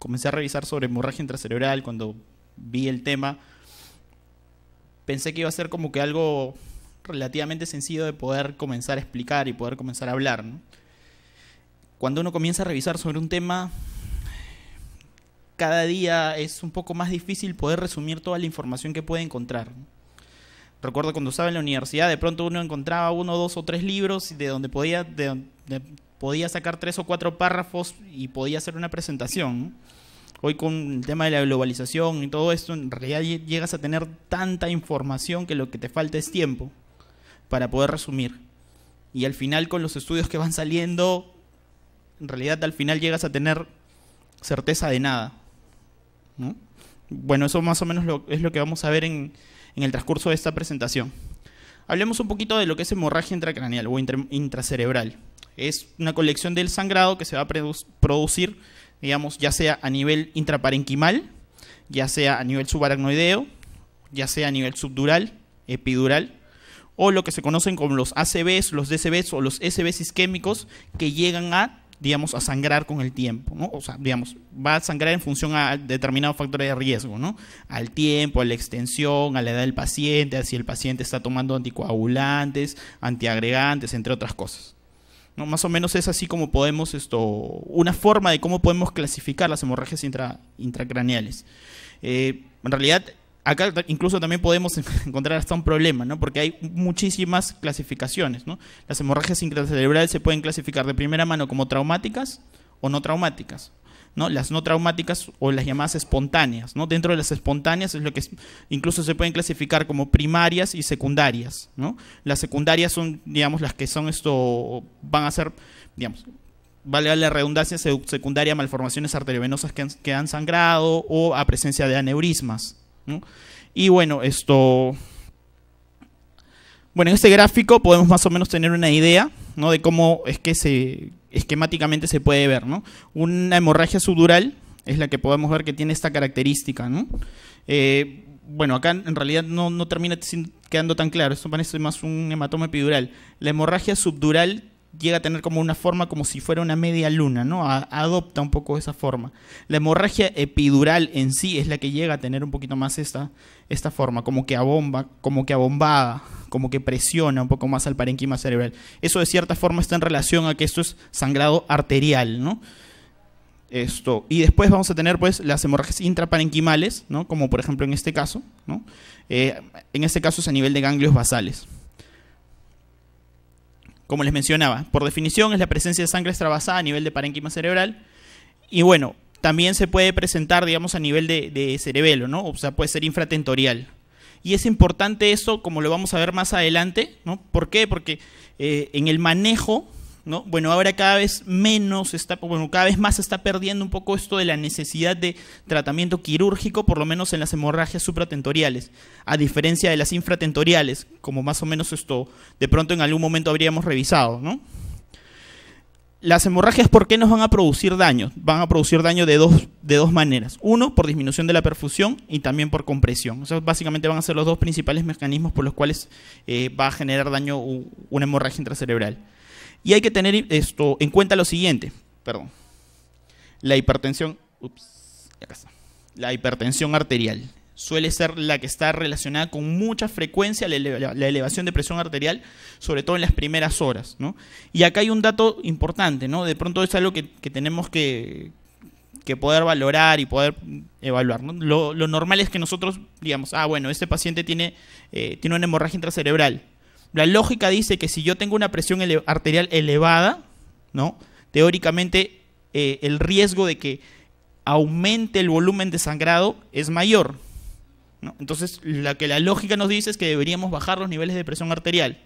comencé a revisar sobre hemorragia intracerebral cuando vi el tema, pensé que iba a ser como que algo relativamente sencillo de poder comenzar a explicar y poder comenzar a hablar. Cuando uno comienza a revisar sobre un tema, cada día es un poco más difícil poder resumir toda la información que puede encontrar. Recuerdo cuando estaba en la universidad, de pronto uno encontraba uno, dos o tres libros de donde podía, podía sacar tres o cuatro párrafos y podía hacer una presentación. Hoy con el tema de la globalización y todo esto, en realidad llegas a tener tanta información que lo que te falta es tiempo para poder resumir. Y al final con los estudios que van saliendo, en realidad al final llegas a tener certeza de nada. Bueno, eso más o menos es lo que vamos a ver en, en, el transcurso de esta presentación. Hablemos un poquito de lo que es hemorragia intracraneal o intracerebral. Es una colección del sangrado que se va a producir, digamos, ya sea a nivel intraparenquimal, ya sea a nivel subaracnoideo, ya sea a nivel subdural, epidural, o lo que se conocen como los ACBs, los DCBs o los SBs isquémicos que llegan a, digamos, a sangrar con el tiempo, ¿no? O sea, digamos, va a sangrar en función a determinados factores de riesgo, ¿no? Al tiempo, a la extensión, a la edad del paciente, a si el paciente está tomando anticoagulantes, antiagregantes, entre otras cosas. Más o menos es así como podemos, esto, una forma de cómo podemos clasificar las hemorragias intracraneales. Eh, en realidad, acá incluso también podemos encontrar hasta un problema, Porque hay muchísimas clasificaciones. Las hemorragias intracerebrales se pueden clasificar de primera mano como traumáticas o no traumáticas las no traumáticas o las llamadas espontáneas. ¿no? Dentro de las espontáneas es lo que incluso se pueden clasificar como primarias y secundarias. Las secundarias son, digamos, las que son esto, van a ser, digamos, vale la redundancia secundaria malformaciones arteriovenosas que han, sangrado o a presencia de aneurismas. Y bueno, esto... Bueno, en este gráfico podemos más o menos tener una idea de cómo es que se esquemáticamente se puede ver, ¿no? Una hemorragia subdural es la que podemos ver que tiene esta característica, ¿no? Eh, bueno, acá en realidad no, termina quedando tan claro, esto parece más un hematoma epidural. La hemorragia subdural llega a tener como una forma como si fuera una media luna, ¿no? adopta un poco esa forma. La hemorragia epidural en sí es la que llega a tener un poquito más esta, esta forma, como que abomba, como que abombada, como que presiona un poco más al parénquima cerebral. Eso de cierta forma está en relación a que esto es sangrado arterial, ¿no? Esto. Y después vamos a tener pues las hemorragias intraparenquimales, ¿no? Como por ejemplo en este caso, ¿no? Eh, en este caso es a nivel de ganglios basales. Como les mencionaba, por definición es la presencia de sangre extravasada a nivel de parénquima cerebral. Y bueno, también se puede presentar, digamos, a nivel de, cerebelo, ¿no? O sea, puede ser infratentorial. Y es importante eso, como lo vamos a ver más adelante, ¿no? ¿Por qué? Porque eh, en el manejo, ¿no? Bueno, ahora cada vez menos está, bueno, cada vez más se está perdiendo un poco esto de la necesidad de tratamiento quirúrgico, por lo menos en las hemorragias supratentoriales, a diferencia de las infratentoriales, como más o menos esto de pronto en algún momento habríamos revisado, ¿no? las hemorragias, ¿por qué nos van a producir daño? Van a producir daño de dos, de dos maneras. Uno, por disminución de la perfusión y también por compresión. O sea, básicamente van a ser los dos principales mecanismos por los cuales eh, va a generar daño una hemorragia intracerebral. Y hay que tener esto en cuenta lo siguiente, perdón. La hipertensión, la hipertensión arterial suele ser la que está relacionada con mucha frecuencia la, elevación de presión arterial, sobre todo en las primeras horas. ¿no? Y acá hay un dato importante, ¿no? de pronto es algo que, tenemos que, poder valorar y poder evaluar. Lo, normal es que nosotros digamos, ah, bueno, este paciente tiene, eh, tiene una hemorragia intracerebral. La lógica dice que si yo tengo una presión arterial elevada, ¿no? teóricamente eh, el riesgo de que aumente el volumen de sangrado es mayor. Entonces, la que la lógica nos dice es que deberíamos bajar los niveles de presión arterial.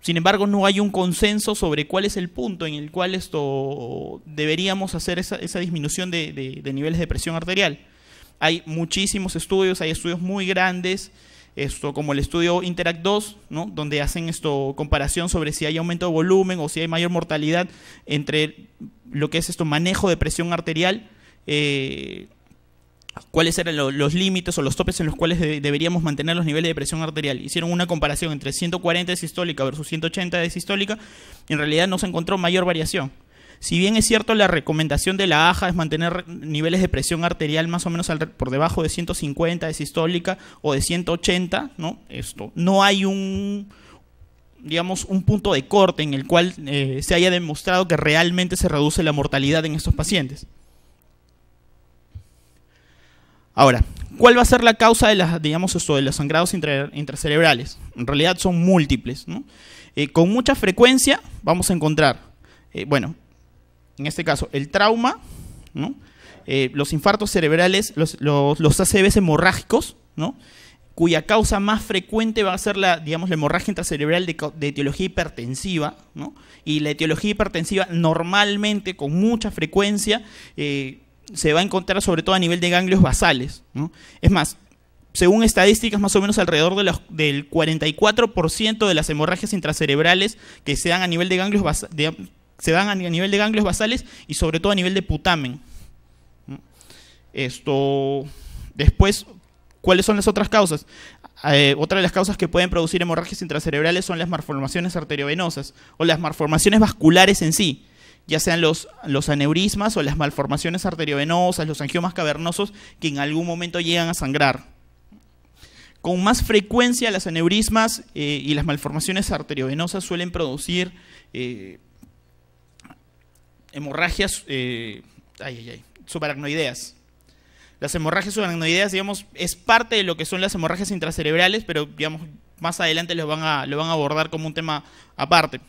Sin embargo, no hay un consenso sobre cuál es el punto en el cual esto deberíamos hacer esa, disminución de, niveles de presión arterial. Hay muchísimos estudios, hay estudios muy grandes, esto como el estudio Interact 2, donde hacen esto comparación sobre si hay aumento de volumen o si hay mayor mortalidad entre lo que es esto manejo de presión arterial eh, cuáles eran los límites o los topes en los cuales deberíamos mantener los niveles de presión arterial. Hicieron una comparación entre 140 de sistólica versus 180 de sistólica, en realidad no se encontró mayor variación. Si bien es cierto, la recomendación de la AJA es mantener niveles de presión arterial más o menos por debajo de 150 de sistólica o de 180, ¿no? Esto, no hay un digamos, un punto de corte en el cual eh, se haya demostrado que realmente se reduce la mortalidad en estos pacientes. Ahora, ¿cuál va a ser la causa de, las, digamos de los sangrados intracerebrales? En realidad son múltiples. ¿no? Eh, con mucha frecuencia vamos a encontrar, eh, bueno, en este caso, el trauma, eh, los infartos cerebrales, los, los, hemorrágicos, ¿no? cuya causa más frecuente va a ser la, digamos, hemorragia intracerebral de, etiología hipertensiva, ¿no? y la etiología hipertensiva normalmente con mucha frecuencia se va a encontrar sobre todo a nivel de ganglios basales. Es más, según estadísticas, más o menos alrededor de los, del 44% de las hemorragias intracerebrales que se dan a nivel de ganglios basales, se dan a nivel de ganglios basales y sobre todo a nivel de putamen. Esto después ¿cuáles son las otras causas? Eh, otra de las causas que pueden producir hemorragias intracerebrales son las malformaciones arteriovenosas o las malformaciones vasculares en sí ya sean los, aneurismas o las malformaciones arteriovenosas, los angiomas cavernosos que en algún momento llegan a sangrar. Con más frecuencia las aneurismas eh, y las malformaciones arteriovenosas suelen producir eh, hemorragias eh, ay, ay, ay, subaracnoideas. Las hemorragias subaracnoideas, digamos, es parte de lo que son las hemorragias intracerebrales, pero digamos, más adelante lo van a abordar como un tema aparte.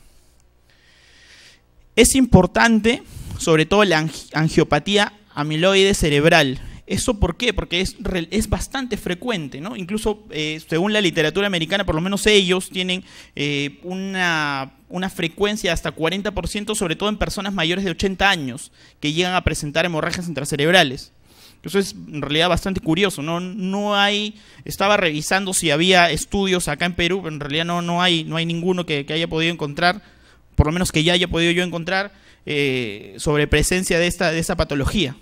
Es importante, sobre todo la angiopatía amiloide cerebral. ¿Eso por qué? Porque es, es bastante frecuente, ¿no? Incluso eh, según la literatura americana, por lo menos ellos tienen eh, una, frecuencia de hasta 40%, sobre todo en personas mayores de 80 años, que llegan a presentar hemorragias intracerebrales. Eso es en realidad bastante curioso, ¿no? No hay, estaba revisando si había estudios acá en Perú, pero en realidad no, no, hay, no hay ninguno que haya podido encontrar por lo menos que ya haya podido yo encontrar, eh, sobre presencia de esta, de patología.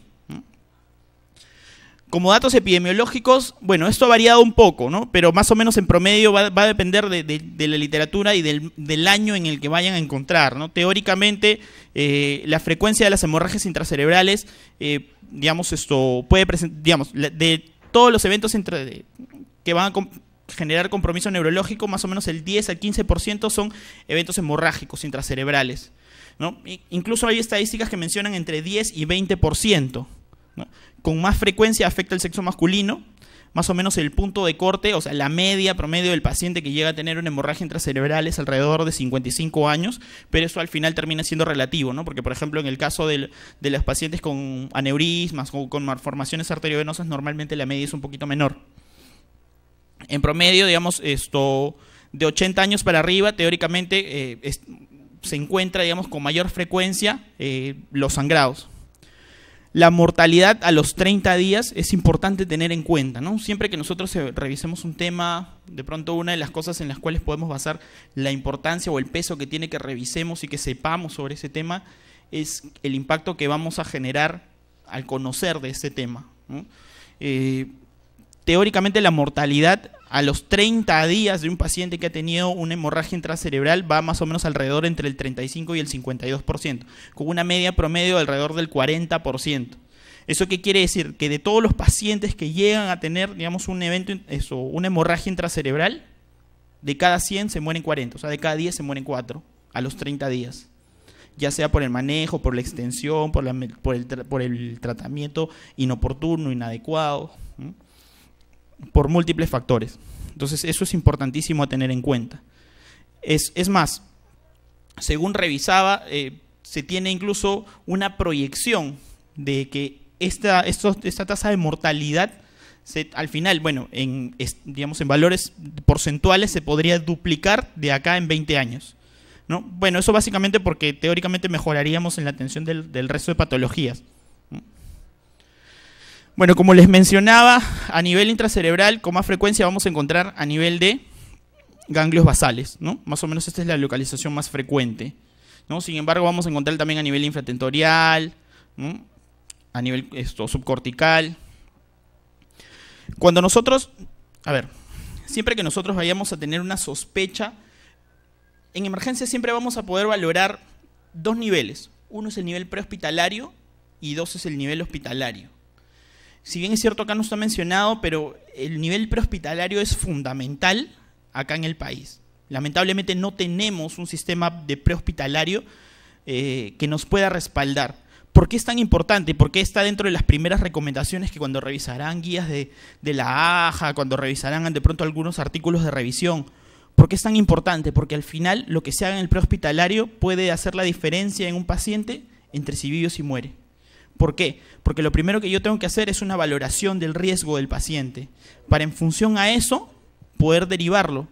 Como datos epidemiológicos, bueno, esto ha variado un poco, ¿no? pero más o menos en promedio va, a depender de, la literatura y del, año en el que vayan a encontrar. ¿no? Teóricamente, eh, la frecuencia de las hemorragias intracerebrales, eh, digamos, esto puede presentar, digamos, de todos los eventos que van a generar compromiso neurológico, más o menos el 10 al 15% son eventos hemorrágicos intracerebrales. ¿no? incluso hay estadísticas que mencionan entre 10 y 20%. ¿no? Con más frecuencia afecta el sexo masculino, más o menos el punto de corte, o sea, la media promedio del paciente que llega a tener un hemorragia intracerebral es alrededor de 55 años, pero eso al final termina siendo relativo, ¿no? Porque, por ejemplo, en el caso de los pacientes con aneurismas o con malformaciones arteriovenosas, normalmente la media es un poquito menor en promedio, digamos, esto de 80 años para arriba, teóricamente eh, se encuentra, digamos, con mayor frecuencia eh, los sangrados. La mortalidad a los 30 días es importante tener en cuenta, ¿no? Siempre que nosotros eh, revisemos un tema, de pronto una de las cosas en las cuales podemos basar la importancia o el peso que tiene que revisemos y que sepamos sobre ese tema es el impacto que vamos a generar al conocer de ese tema. teóricamente la mortalidad a los 30 días de un paciente que ha tenido una hemorragia intracerebral va más o menos alrededor entre el 35 y el 52%, con una media promedio de alrededor del 40%. ¿Eso qué quiere decir? Que de todos los pacientes que llegan a tener, digamos, un evento, eso, una hemorragia intracerebral, de cada 100 se mueren 40, o sea, de cada 10 se mueren 4 a los 30 días ya sea por el manejo, por la extensión, por, la, por, el, tratamiento inoportuno, inadecuado por múltiples factores. Entonces eso es importantísimo a tener en cuenta. Es, más, según revisaba, eh, se tiene incluso una proyección de que esta, esto, esta tasa de mortalidad se, al final, bueno, en, digamos, en valores porcentuales se podría duplicar de acá en 20 años. ¿no? Bueno, eso básicamente porque teóricamente mejoraríamos en la atención del resto de patologías. Bueno, como les mencionaba, a nivel intracerebral, con más frecuencia vamos a encontrar a nivel de ganglios basales, ¿no? Más o menos esta es la localización más frecuente, ¿no? Sin embargo, vamos a encontrar también a nivel infratentorial, a nivel esto, subcortical. Cuando nosotros, a ver, siempre que nosotros vayamos a tener una sospecha, en emergencia siempre vamos a poder valorar dos niveles. Uno es el nivel prehospitalario y dos es el nivel hospitalario si bien es cierto acá no está mencionado, pero el nivel prehospitalario es fundamental acá en el país. Lamentablemente no tenemos un sistema de prehospitalario eh, que nos pueda respaldar. ¿Por qué es tan importante? ¿Por qué está dentro de las primeras recomendaciones que cuando revisarán guías de, de la AJA, cuando revisarán de pronto algunos artículos de revisión? ¿Por qué es tan importante? Porque al final lo que se haga en el prehospitalario puede hacer la diferencia en un paciente entre si vive o si muere. ¿Por qué? Porque lo primero que yo tengo que hacer es una valoración del riesgo del paciente, para en función a eso poder derivarlo.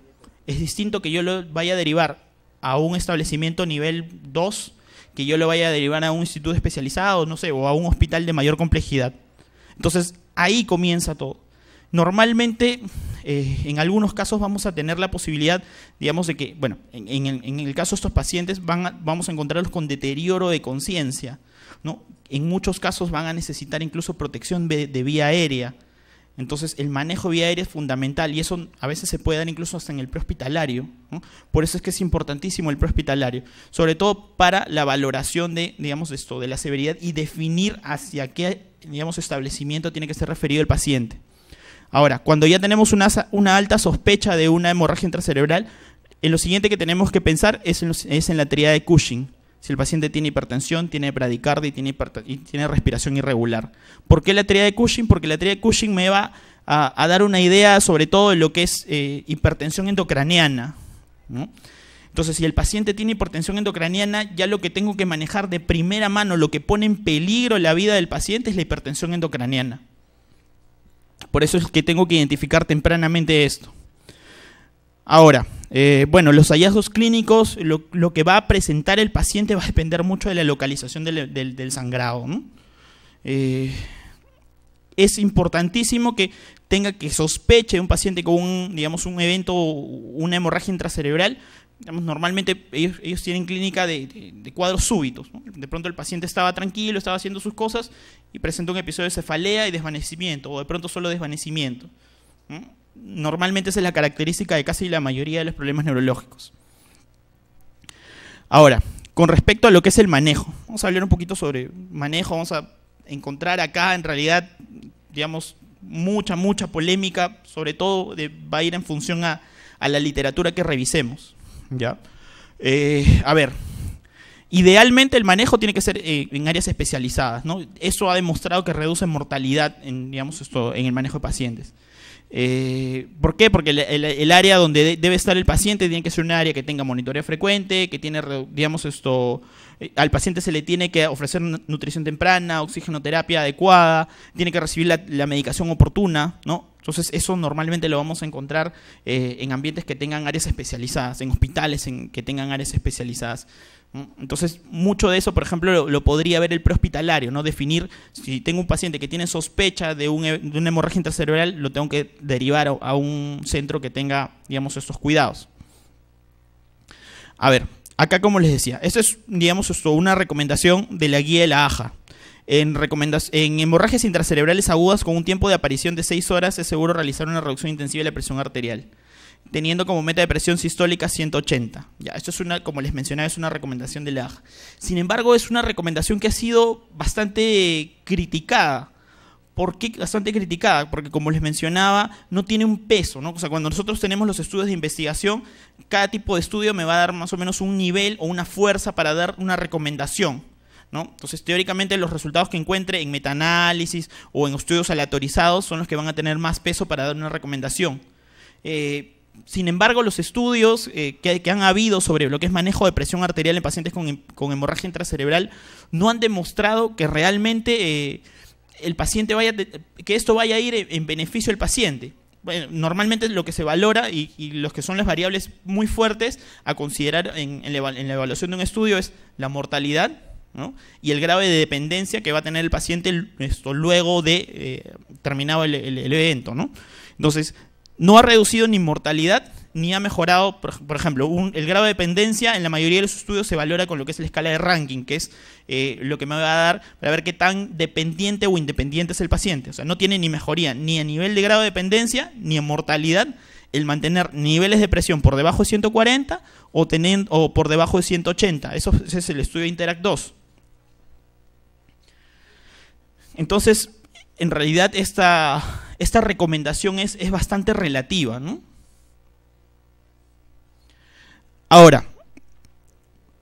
Es distinto que yo lo vaya a derivar a un establecimiento nivel 2, que yo lo vaya a derivar a un instituto especializado, no sé, o a un hospital de mayor complejidad. Entonces, ahí comienza todo. Normalmente, eh, en algunos casos vamos a tener la posibilidad, digamos, de que, bueno, en, el, caso de estos pacientes vamos a encontrarlos con deterioro de conciencia. En muchos casos van a necesitar incluso protección de, vía aérea. Entonces, el manejo vía aérea es fundamental y eso a veces se puede dar incluso hasta en el prehospitalario. Por eso es que es importantísimo el prehospitalario, sobre todo para la valoración de, digamos, esto, de la severidad y definir hacia qué, digamos, establecimiento tiene que ser referido el paciente. Ahora, cuando ya tenemos una, alta sospecha de una hemorragia intracerebral, en eh, lo siguiente que tenemos que pensar es en, es en la teoría de Cushing si el paciente tiene hipertensión, tiene bradicardia y tiene, respiración irregular. ¿Por qué la teoría de Cushing? Porque la teoría de Cushing me va a, dar una idea sobre todo de lo que es eh, hipertensión endocraniana. Entonces, si el paciente tiene hipertensión endocraniana, ya lo que tengo que manejar de primera mano, lo que pone en peligro la vida del paciente es la hipertensión endocraniana. Por eso es que tengo que identificar tempranamente esto. Ahora, eh, bueno, los hallazgos clínicos, lo, que va a presentar el paciente va a depender mucho de la localización del, sangrado. Eh, es importantísimo que tenga que sospeche un paciente con un, digamos, un evento, una hemorragia intracerebral. normalmente ellos, tienen clínica de, cuadros súbitos. De pronto el paciente estaba tranquilo, estaba haciendo sus cosas y presentó un episodio de cefalea y desvanecimiento, o de pronto solo desvanecimiento. ¿no? normalmente esa es la característica de casi la mayoría de los problemas neurológicos. Ahora, con respecto a lo que es el manejo, vamos a hablar un poquito sobre manejo, vamos a encontrar acá en realidad, digamos, mucha, mucha polémica, sobre todo va a ir en función a, la literatura que revisemos. ¿ya? Eh, a ver, idealmente el manejo tiene que ser eh, en áreas especializadas, ¿no? Eso ha demostrado que reduce mortalidad digamos, esto, en el manejo de pacientes. Eh, ¿Por qué? Porque el, área donde debe estar el paciente tiene que ser un área que tenga monitoreo frecuente, que tiene, digamos, esto, eh, al paciente se le tiene que ofrecer nutrición temprana, oxigenoterapia adecuada, tiene que recibir la, medicación oportuna, ¿no? Entonces eso normalmente lo vamos a encontrar eh, en ambientes que tengan áreas especializadas, en hospitales en que tengan áreas especializadas. Entonces, mucho de eso, por ejemplo, lo, podría ver el prehospitalario, ¿no? Definir si tengo un paciente que tiene sospecha de, una hemorragia intracerebral, lo tengo que derivar a un centro que tenga, digamos, estos cuidados. A ver, acá como les decía, esto es, digamos, una recomendación de la guía de la AJA. En, en, hemorragias intracerebrales agudas con un tiempo de aparición de 6 horas es seguro realizar una reducción intensiva de la presión arterial teniendo como meta de presión sistólica 180. Ya, esto es una, como les mencionaba, es una recomendación de la Sin embargo, es una recomendación que ha sido bastante criticada. ¿Por qué bastante criticada? Porque como les mencionaba, no tiene un peso, ¿no? O sea, cuando nosotros tenemos los estudios de investigación, cada tipo de estudio me va a dar más o menos un nivel o una fuerza para dar una recomendación, ¿no? Entonces, teóricamente, los resultados que encuentre en metaanálisis o en estudios aleatorizados son los que van a tener más peso para dar una recomendación. Eh, sin embargo, los estudios eh, que, han habido sobre lo que es manejo de presión arterial en pacientes con, hemorragia intracerebral no han demostrado que realmente eh, el paciente vaya, que esto vaya a ir en beneficio del paciente. normalmente lo que se valora y, y, los que son las variables muy fuertes a considerar en, la, evaluación de un estudio es la mortalidad, y el grado de dependencia que va a tener el paciente esto, luego de eh, terminado el, evento. ¿no? Entonces, no ha reducido ni mortalidad ni ha mejorado, por, ejemplo, el grado de dependencia en la mayoría de los estudios se valora con lo que es la escala de ranking, que es eh, lo que me va a dar para ver qué tan dependiente o independiente es el paciente. O sea, no tiene ni mejoría ni a nivel de grado de dependencia ni en mortalidad el mantener niveles de presión por debajo de 140 o, por debajo de 180. Eso, es el estudio Interact 2. Entonces, en realidad esta, esta recomendación es, bastante relativa, ¿no? Ahora,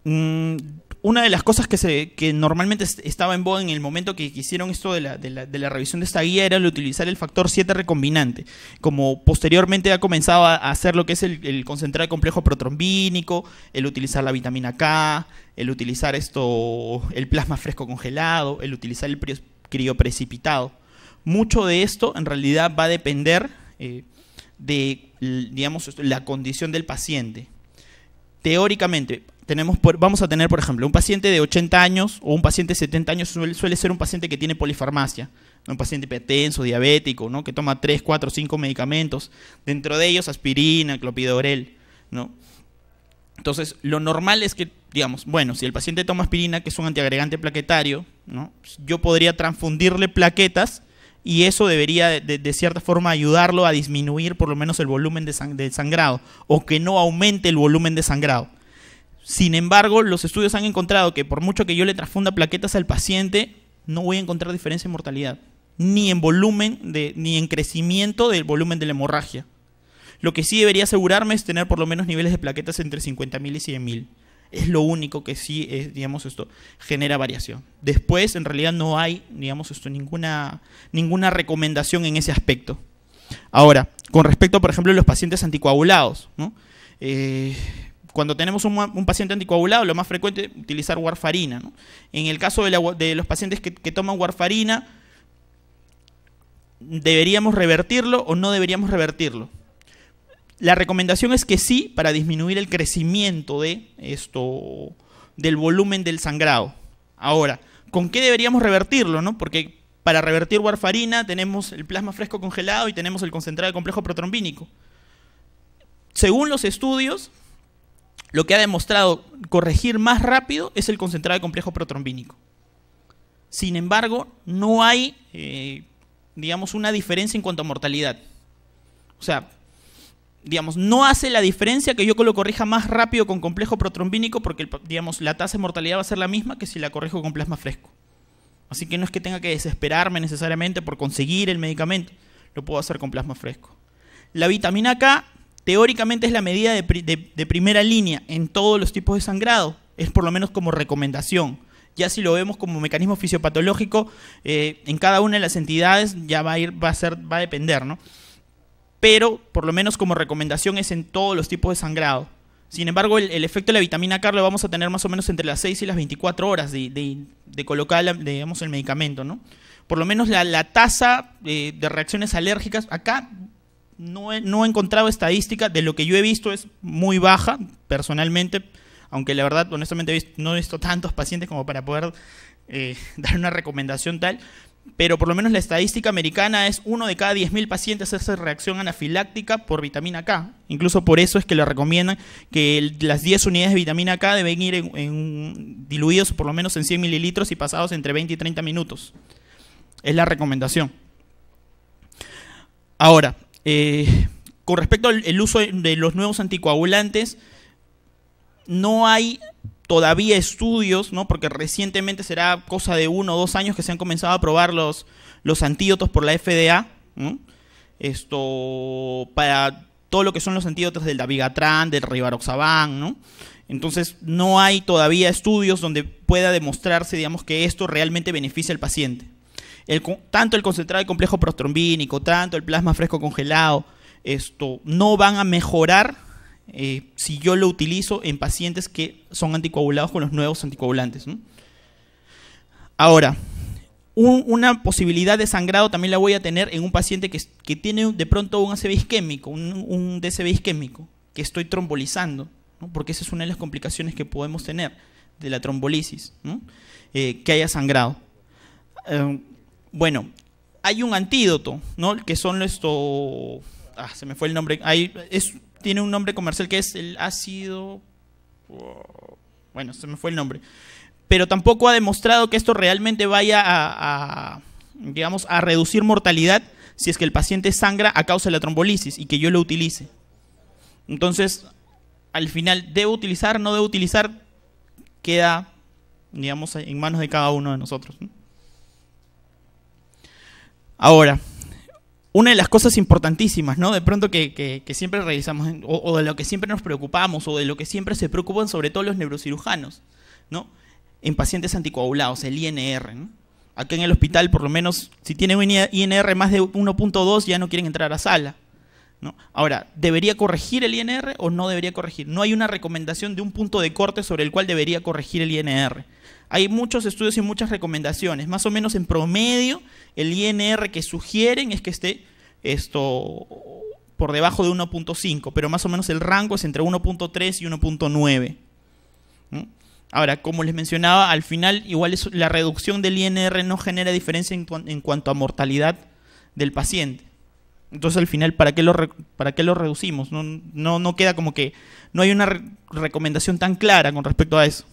mm, una de las cosas que, se, normalmente estaba en boda en el momento que hicieron esto de la, revisión de esta guía era el utilizar el factor 7 recombinante. Como posteriormente ha comenzado a hacer lo que es el, el complejo protrombínico, el utilizar la vitamina K, el utilizar esto, el plasma fresco congelado, el utilizar el crioprecipitado. Mucho de esto en realidad va a depender eh, de digamos, la condición del paciente. Teóricamente, tenemos vamos a tener, por ejemplo, un paciente de 80 años o un paciente de 70 años suele, ser un paciente que tiene polifarmacia, un paciente hipertenso, diabético, que toma 3, 4, 5 medicamentos, dentro de ellos aspirina, clopidogrel. ¿no? Entonces, lo normal es que, digamos, bueno, si el paciente toma aspirina, que es un antiagregante plaquetario, yo podría transfundirle plaquetas y eso debería de, cierta forma ayudarlo a disminuir por lo menos el volumen de del sangrado o que no aumente el volumen de sangrado. Sin embargo, los estudios han encontrado que por mucho que yo le transfunda plaquetas al paciente, no voy a encontrar diferencia en mortalidad, ni en volumen, de, ni en crecimiento del volumen de la hemorragia. Lo que sí debería asegurarme es tener por lo menos niveles de plaquetas entre 50.000 y 100.000. Es lo único que sí, digamos, esto genera variación. Después, en realidad, no hay, digamos, esto, ninguna, ninguna recomendación en ese aspecto. Ahora, con respecto, por ejemplo, a los pacientes anticoagulados, eh, cuando tenemos un, paciente anticoagulado, lo más frecuente es utilizar warfarina. En el caso de, de los pacientes que toman warfarina, ¿deberíamos revertirlo o no deberíamos revertirlo? La recomendación es que sí, para disminuir el crecimiento de esto, del volumen del sangrado. Ahora, ¿con qué deberíamos revertirlo? No? Porque para revertir warfarina tenemos el plasma fresco congelado y tenemos el concentrado de complejo protrombínico. Según los estudios, lo que ha demostrado corregir más rápido es el concentrado de complejo protrombínico. Sin embargo, no hay, eh, digamos, una diferencia en cuanto a mortalidad. O sea, digamos, no hace la diferencia que yo lo corrija más rápido con complejo protrombínico porque, digamos, la tasa de mortalidad va a ser la misma que si la corrijo con plasma fresco. Así que no es que tenga que desesperarme necesariamente por conseguir el medicamento, lo puedo hacer con plasma fresco. La vitamina K teóricamente es la medida de, primera línea en todos los tipos de sangrado, es por lo menos como recomendación. Ya si lo vemos como mecanismo fisiopatológico, eh, en cada una de las entidades ya va a, ir, va a, ser, va a depender, ¿no? pero por lo menos como recomendación es en todos los tipos de sangrado. Sin embargo, el, efecto de la vitamina K lo vamos a tener más o menos entre las 6 y las 24 horas de, colocar el medicamento. ¿no? Por lo menos la, tasa eh, de, reacciones alérgicas, acá no he, no encontrado estadística, de lo que yo he visto es muy baja, personalmente, aunque la verdad, honestamente, no he visto tantos pacientes como para poder eh, dar una recomendación tal, pero por lo menos la estadística americana es uno de cada 10.000 pacientes hace reacción anafiláctica por vitamina K. Incluso por eso es que le recomiendan que las 10 unidades de vitamina K deben ir en, diluidos por lo menos en 100 mililitros y pasados entre 20 y 30 minutos. Es la recomendación. Ahora, eh, con respecto al uso de los nuevos anticoagulantes, no hay todavía estudios, ¿no? porque recientemente será cosa de uno o dos años que se han comenzado a probar los, los antídotos por la FDA, esto para todo lo que son los antídotos del Davigatran, del Rivaroxaban, ¿no? Entonces, no hay todavía estudios donde pueda demostrarse, digamos, que esto realmente beneficia al paciente. El, tanto el concentrado de complejo prostrombínico, tanto el plasma fresco congelado, esto no van a mejorar eh, si yo lo utilizo en pacientes que son anticoagulados con los nuevos anticoagulantes. Ahora, una posibilidad de sangrado también la voy a tener en un paciente que, tiene de pronto un ACV isquémico, un, un DCB isquémico, que estoy trombolizando, porque esa es una de las complicaciones que podemos tener de la trombolisis, eh, que haya sangrado. Eh, bueno, hay un antídoto, que son estos... Ah, se me fue el nombre. Hay, es tiene un nombre comercial que es el ácido... Bueno, se me fue el nombre. Pero tampoco ha demostrado que esto realmente vaya a, digamos, a reducir mortalidad si es que el paciente sangra a causa de la trombolisis y que yo lo utilice. Entonces, al final, ¿debo utilizar, no debo utilizar? Queda, digamos, en manos de cada uno de nosotros. Ahora, una de las cosas importantísimas, ¿no? De pronto que, siempre revisamos, o, de lo que siempre nos preocupamos, o de lo que siempre se preocupan sobre todo los neurocirujanos, ¿no? En pacientes anticoagulados, el INR, Acá en el hospital, por lo menos, si tienen un INR más de 1.2, ya no quieren entrar a sala. ¿no? Ahora, ¿debería corregir el INR o no debería corregir? No hay una recomendación de un punto de corte sobre el cual debería corregir el INR. Hay muchos estudios y muchas recomendaciones. Más o menos en promedio, el INR que sugieren es que esté esto por debajo de 1.5, pero más o menos el rango es entre 1.3 y 1.9. ¿Mm? Ahora, como les mencionaba, al final igual es, la reducción del INR no genera diferencia en, cuanto a mortalidad del paciente. Entonces, al final, ¿para qué lo, para qué lo reducimos? No, no, queda como que no hay una recomendación tan clara con respecto a eso.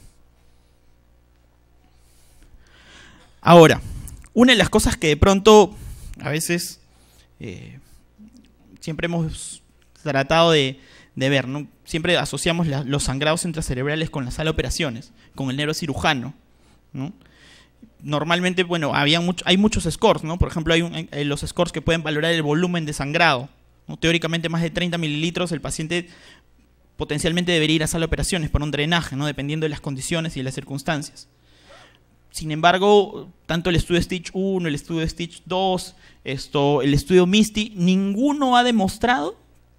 Ahora, una de las cosas que de pronto a veces eh, siempre hemos tratado de, ver, siempre asociamos los sangrados intracerebrales con la sala de operaciones, con el neurocirujano. Normalmente, bueno, había hay muchos scores, Por ejemplo, hay, eh, los scores que pueden valorar el volumen de sangrado. Teóricamente, más de 30 mililitros, el paciente potencialmente debería ir a sala de operaciones por un drenaje, ¿no? dependiendo de las condiciones y de las circunstancias. Sin embargo, tanto el estudio Stitch 1, el estudio Stitch 2, esto, el estudio MISTI, ninguno ha demostrado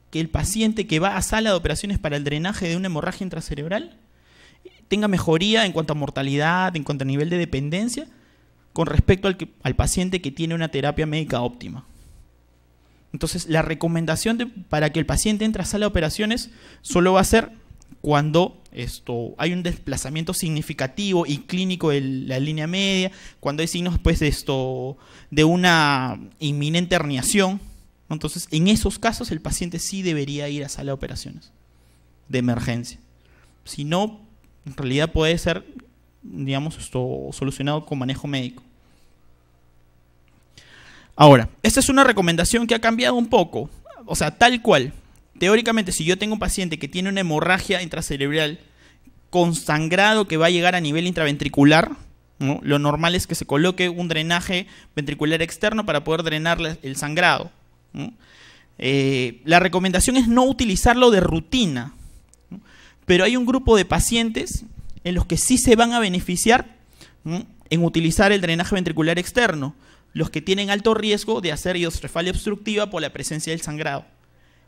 que el paciente que va a sala de operaciones para el drenaje de una hemorragia intracerebral tenga mejoría en cuanto a mortalidad, en cuanto a nivel de dependencia, con respecto al, paciente que tiene una terapia médica óptima. Entonces, la recomendación para que el paciente entre a sala de operaciones solo va a ser cuando esto, hay un desplazamiento significativo y clínico de la línea media, cuando hay signos pues, de, esto, de una inminente herniación. Entonces, en esos casos el paciente sí debería ir a sala de operaciones de emergencia. Si no, en realidad puede ser, digamos, esto solucionado con manejo médico. Ahora, esta es una recomendación que ha cambiado un poco, o sea, tal cual, Teóricamente, si yo tengo un paciente que tiene una hemorragia intracerebral con sangrado que va a llegar a nivel intraventricular, lo normal es que se coloque un drenaje ventricular externo para poder drenar el sangrado. Eh, la recomendación es no utilizarlo de rutina, pero hay un grupo de pacientes en los que sí se van a beneficiar en utilizar el drenaje ventricular externo, los que tienen alto riesgo de hacer hidrocefalia obstructiva por la presencia del sangrado.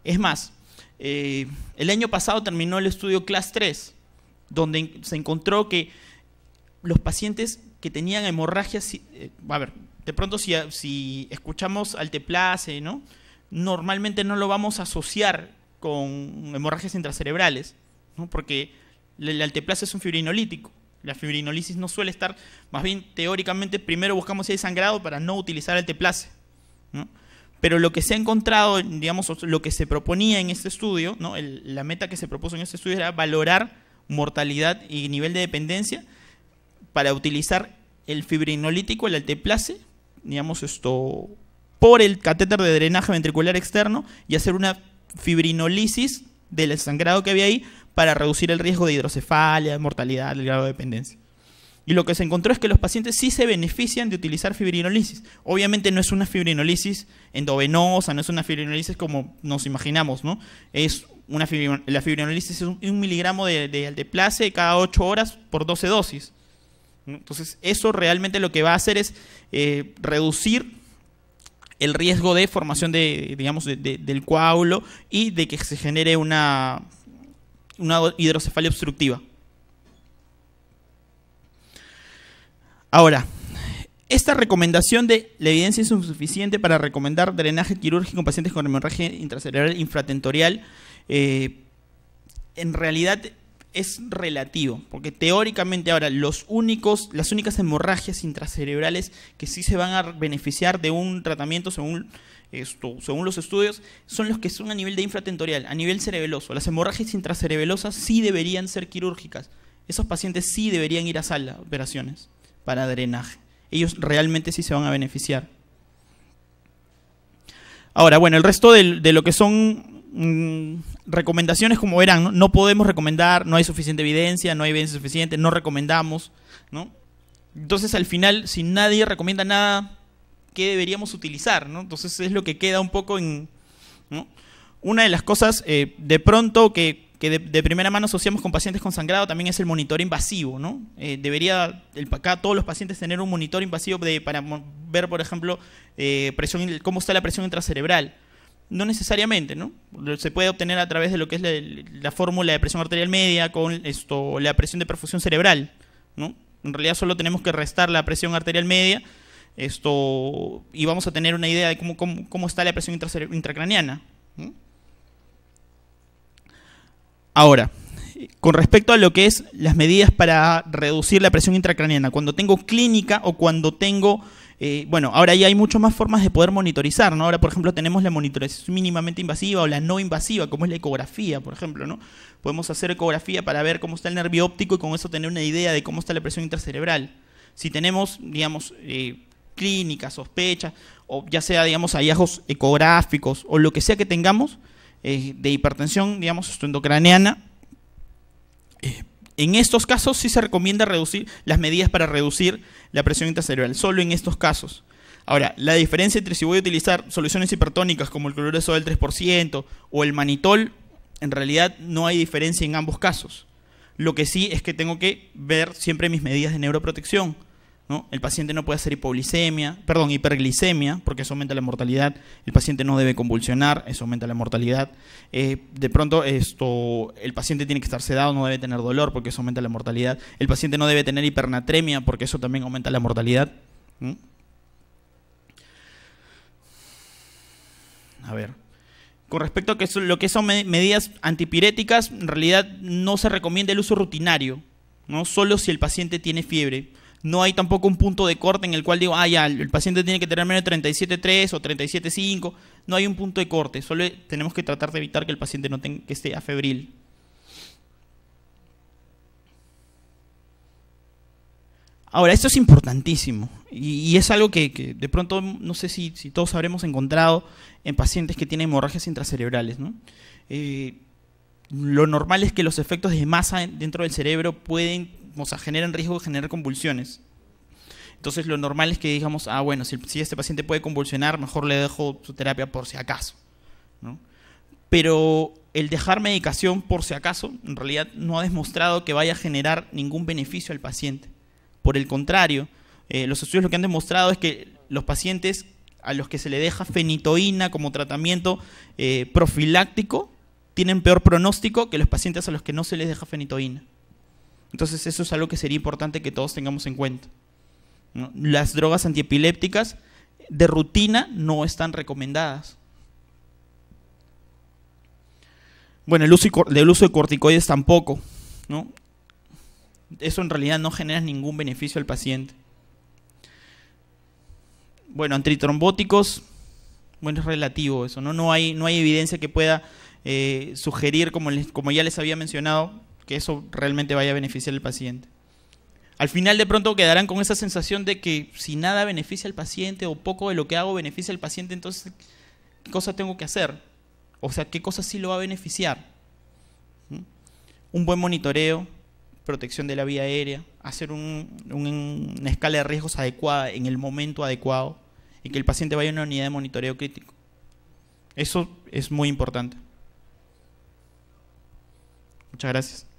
Es más, eh, el año pasado terminó el estudio CLAS 3, donde se encontró que los pacientes que tenían hemorragias, eh, a ver, de pronto si, escuchamos alteplase, ¿no? normalmente no lo vamos a asociar con hemorragias intracerebrales, porque el alteplase es un fibrinolítico. La fibrinolisis no suele estar, más bien teóricamente primero buscamos si hay sangrado para no utilizar alteplase. ¿no? Pero lo que se ha encontrado, digamos, lo que se proponía en este estudio, ¿no? la meta que se propuso en este estudio era valorar mortalidad y nivel de dependencia para utilizar el fibrinolítico, el alteplase, digamos esto, por el catéter de drenaje ventricular externo y hacer una fibrinolisis del sangrado que había ahí para reducir el riesgo de hidrocefalia, mortalidad, el grado de dependencia. Y lo que se encontró es que los pacientes sí se benefician de utilizar fibrinolisis. Obviamente no es una fibrinolisis endovenosa, no es una fibrinolisis como nos imaginamos, ¿no? Es una la fibrinolisis es un, miligramo de, de cada 8 horas por 12 dosis. Entonces, eso realmente lo que va a hacer es eh, reducir el riesgo de formación de, digamos, del coágulo y de que se genere una, una hidrocefalia obstructiva. Ahora, esta recomendación de la evidencia es insuficiente para recomendar drenaje quirúrgico en pacientes con hemorragia intracerebral infratentorial. Eh, en realidad es relativo, porque teóricamente ahora los únicos, las únicas hemorragias intracerebrales que sí se van a beneficiar de un tratamiento según, según los estudios son los que son a nivel de infratentorial, a nivel cerebeloso. Las hemorragias intracerebelosas sí deberían ser quirúrgicas. Esos pacientes sí deberían ir a sala, operaciones para drenaje. Ellos realmente sí se van a beneficiar. Ahora, bueno, el resto de, lo que son mm, recomendaciones, como eran, ¿no? podemos recomendar, no hay suficiente evidencia, no hay evidencia suficiente, no recomendamos, ¿no? Entonces, al final, si nadie recomienda nada, ¿qué deberíamos utilizar? Entonces, es lo que queda un poco en... Una de las cosas, eh, de pronto, que que de, primera mano asociamos con pacientes con sangrado también es el monitor invasivo, ¿no? Eh, debería el, acá todos los pacientes tener un monitor invasivo para ver, por ejemplo, eh, cómo está la presión intracerebral. No necesariamente, ¿no? Se puede obtener a través de lo que es la, fórmula de presión arterial media con esto, la presión de perfusión cerebral, ¿no? En realidad solo tenemos que restar la presión arterial media esto, y vamos a tener una idea de cómo, cómo, está la presión intracraniana. Ahora, con respecto a lo que es las medidas para reducir la presión intracraniana, cuando tengo clínica o cuando tengo, eh, bueno, ahora ya hay muchas más formas de poder monitorizar, ¿no? Ahora, por ejemplo, tenemos la monitorización mínimamente invasiva o la no invasiva, como es la ecografía, por ejemplo, ¿no? Podemos hacer ecografía para ver cómo está el nervio óptico y con eso tener una idea de cómo está la presión intracerebral. Si tenemos, digamos, eh, clínicas, sospechas, o ya sea, digamos, hallazgos ecográficos o lo que sea que tengamos, eh, de hipertensión, digamos, endocraneana. Eh, en estos casos sí se recomienda reducir las medidas para reducir la presión intracerebral, solo en estos casos. Ahora, la diferencia entre si voy a utilizar soluciones hipertónicas como el cloruro de sodio del 3% o el manitol, en realidad no hay diferencia en ambos casos. Lo que sí es que tengo que ver siempre mis medidas de neuroprotección el paciente no puede hacer hipoglicemia, perdón, hiperglicemia, porque eso aumenta la mortalidad. El paciente no debe convulsionar, eso aumenta la mortalidad. Eh, de pronto, esto, el paciente tiene que estar sedado, no debe tener dolor, porque eso aumenta la mortalidad. El paciente no debe tener hipernatremia, porque eso también aumenta la mortalidad. ¿Mm? A ver. Con respecto a lo que son medidas antipiréticas, en realidad no se recomienda el uso rutinario, ¿no? solo si el paciente tiene fiebre no hay tampoco un punto de corte en el cual digo, ah, ya, el paciente tiene que tener menos de 37.3 o 37.5. No hay un punto de corte, solo tenemos que tratar de evitar que el paciente no tenga, que esté afebril. Ahora, esto es importantísimo y, es algo que, de pronto no sé si, todos habremos encontrado en pacientes que tienen hemorragias intracerebrales. Eh, lo normal es que los efectos de masa dentro del cerebro pueden o sea, generan riesgo de generar convulsiones. Entonces lo normal es que digamos, ah, bueno, si, este paciente puede convulsionar, mejor le dejo su terapia por si acaso. Pero el dejar medicación por si acaso, en realidad no ha demostrado que vaya a generar ningún beneficio al paciente. Por el contrario, eh, los estudios lo que han demostrado es que los pacientes a los que se le deja fenitoína como tratamiento eh, profiláctico tienen peor pronóstico que los pacientes a los que no se les deja fenitoína. Entonces eso es algo que sería importante que todos tengamos en cuenta. Las drogas antiepilépticas de rutina no están recomendadas. Bueno, el uso, uso de corticoides tampoco. Eso en realidad no genera ningún beneficio al paciente. Bueno, antitrombóticos, bueno, es relativo eso, ¿no? No hay, no hay evidencia que pueda eh, sugerir, como, como ya les había mencionado, que eso realmente vaya a beneficiar al paciente. Al final de pronto quedarán con esa sensación de que si nada beneficia al paciente o poco de lo que hago beneficia al paciente, entonces, ¿qué cosa tengo que hacer? O sea, ¿qué cosa sí lo va a beneficiar? ¿Mm? Un buen monitoreo, protección de la vía aérea, hacer un, una escala de riesgos adecuada en el momento adecuado y que el paciente vaya a una unidad de monitoreo crítico. Eso es muy importante. Muchas gracias.